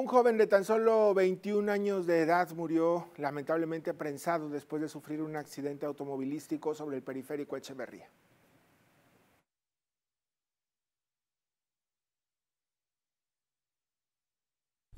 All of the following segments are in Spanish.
Un joven de tan solo 21 años de edad murió lamentablemente prensado después de sufrir un accidente automovilístico sobre el periférico Echeverría.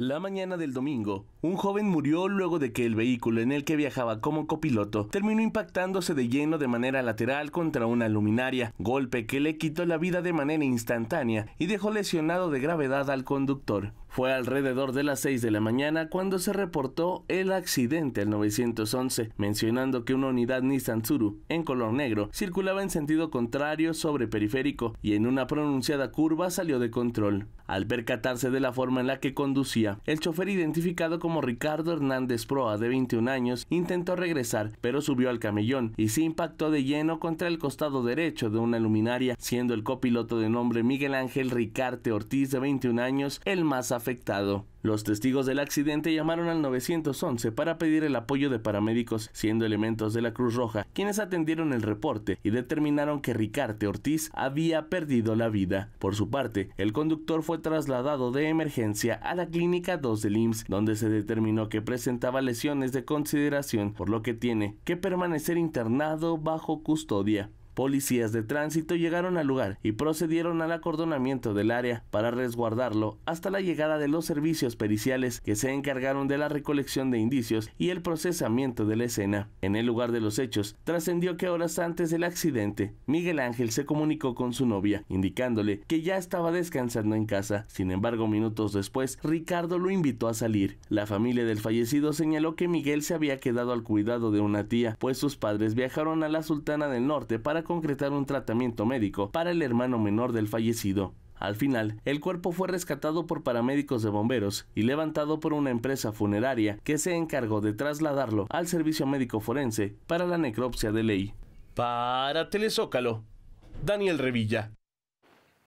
La mañana del domingo, un joven murió luego de que el vehículo en el que viajaba como copiloto terminó impactándose de lleno de manera lateral contra una luminaria, golpe que le quitó la vida de manera instantánea y dejó lesionado de gravedad al conductor. Fue alrededor de las 6 de la mañana cuando se reportó el accidente al 911, mencionando que una unidad Nissan Tsuru en color negro circulaba en sentido contrario sobre periférico y en una pronunciada curva salió de control. Al percatarse de la forma en la que conducía, el chofer identificado como Ricardo Hernández Proa, de 21 años, intentó regresar, pero subió al camellón y se impactó de lleno contra el costado derecho de una luminaria, siendo el copiloto de nombre Miguel Ángel Ricarte Ortiz, de 21 años, el más afectado. Los testigos del accidente llamaron al 911 para pedir el apoyo de paramédicos, siendo elementos de la Cruz Roja quienes atendieron el reporte y determinaron que Ricarte Ortiz había perdido la vida. Por su parte, el conductor fue trasladado de emergencia a la clínica 2 del IMSS, donde se determinó que presentaba lesiones de consideración, por lo que tiene que permanecer internado bajo custodia. Policías de tránsito llegaron al lugar y procedieron al acordonamiento del área para resguardarlo hasta la llegada de los servicios periciales que se encargaron de la recolección de indicios y el procesamiento de la escena. En el lugar de los hechos, trascendió que horas antes del accidente, Miguel Ángel se comunicó con su novia, indicándole que ya estaba descansando en casa. Sin embargo, minutos después, Ricardo lo invitó a salir. La familia del fallecido señaló que Miguel se había quedado al cuidado de una tía, pues sus padres viajaron a la Sultana del Norte para concretar un tratamiento médico para el hermano menor del fallecido. Al final, el cuerpo fue rescatado por paramédicos de bomberos y levantado por una empresa funeraria que se encargó de trasladarlo al servicio médico forense para la necropsia de ley. Para Telezócalo, Daniel Revilla.